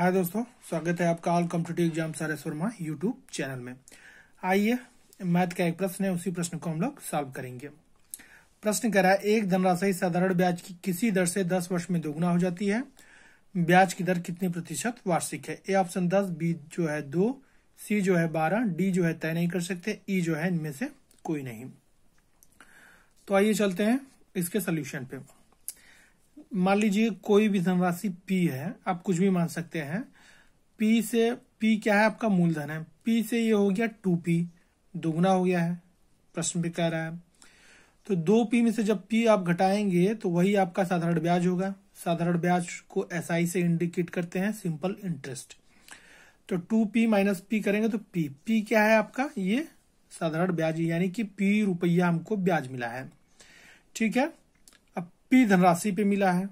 हाय दोस्तों स्वागत है आपका all competitive exam R S Verma YouTube channel में आइए मैथ का एक प्रश्न है उसी प्रश्न को हम लोग सॉल्व करेंगे प्रश्न कह रहा है एक धनराशि साधारण ब्याज की किसी दर से दस वर्ष में दोगुना हो जाती है ब्याज की दर कितनी प्रतिशत वार्षिक है ए ऑप्शन दस बी जो है दो सी जो है बारह डी जो है तय नहीं कर सकते ई e जो है इनमें से कोई नहीं तो आइए चलते हैं इसके सोल्यूशन पे मान लीजिए कोई भी धनराशि पी है आप कुछ भी मान सकते हैं पी से पी क्या है आपका मूलधन है पी से ये हो गया टू पी दोगुना हो गया है प्रश्न भी कह रहा है तो दो पी में से जब पी आप घटाएंगे तो वही आपका साधारण ब्याज होगा साधारण ब्याज को एस आई से इंडिकेट करते हैं सिंपल इंटरेस्ट तो टू पी माइनस पी करेंगे तो पी पी क्या है आपका ये साधारण ब्याज यानी कि पी रुपया हमको ब्याज मिला है ठीक है पी धनराशि पे मिला है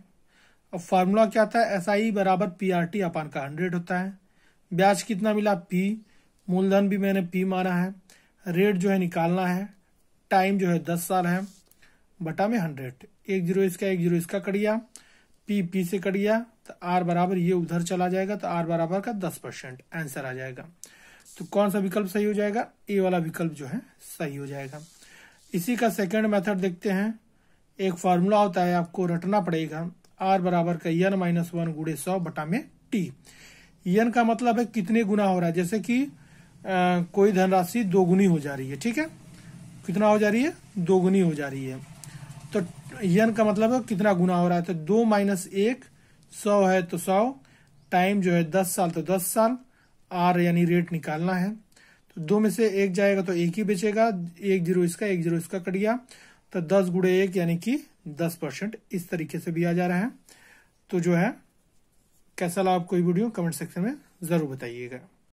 अब फार्मूला क्या था एस आई बराबर पी आर टी अपान का हंड्रेड होता है ब्याज कितना मिला पी मूलधन भी मैंने पी माना है रेट जो है निकालना है टाइम जो है दस साल है बटा में हंड्रेड एक जीरो इसका एक जीरो इसका कटिया पी पी से कटिया तो आर बराबर ये उधर चला जाएगा तो आर बराबर का दस परसेंट आंसर आ जाएगा तो कौन सा विकल्प सही हो जाएगा ए वाला विकल्प जो है सही हो जाएगा इसी का सेकेंड मेथड देखते हैं एक फार्मूला होता है आपको रटना पड़ेगा आर बराबर का यन माइनस वन गुड़े सौ बटा में टी यन का मतलब है कितने गुना हो रहा है जैसे कि आ, कोई धनराशि दोगुनी हो जा रही है ठीक है कितना हो जा रही है दोगुनी हो जा रही है तो यन का मतलब है कितना गुना हो रहा है तो दो माइनस एक सौ है तो सौ टाइम जो है दस साल तो दस साल आर यानी रेट निकालना है तो दो में से एक जाएगा तो एक ही बेचेगा एक जीरो इसका एक जीरो इसका कट गया तो दस गुड़े एक यानी कि दस परसेंट इस तरीके से भी आ जा रहा है तो जो है कैसा लगा आपको ये वीडियो कमेंट सेक्शन में ज़रूर बताइएगा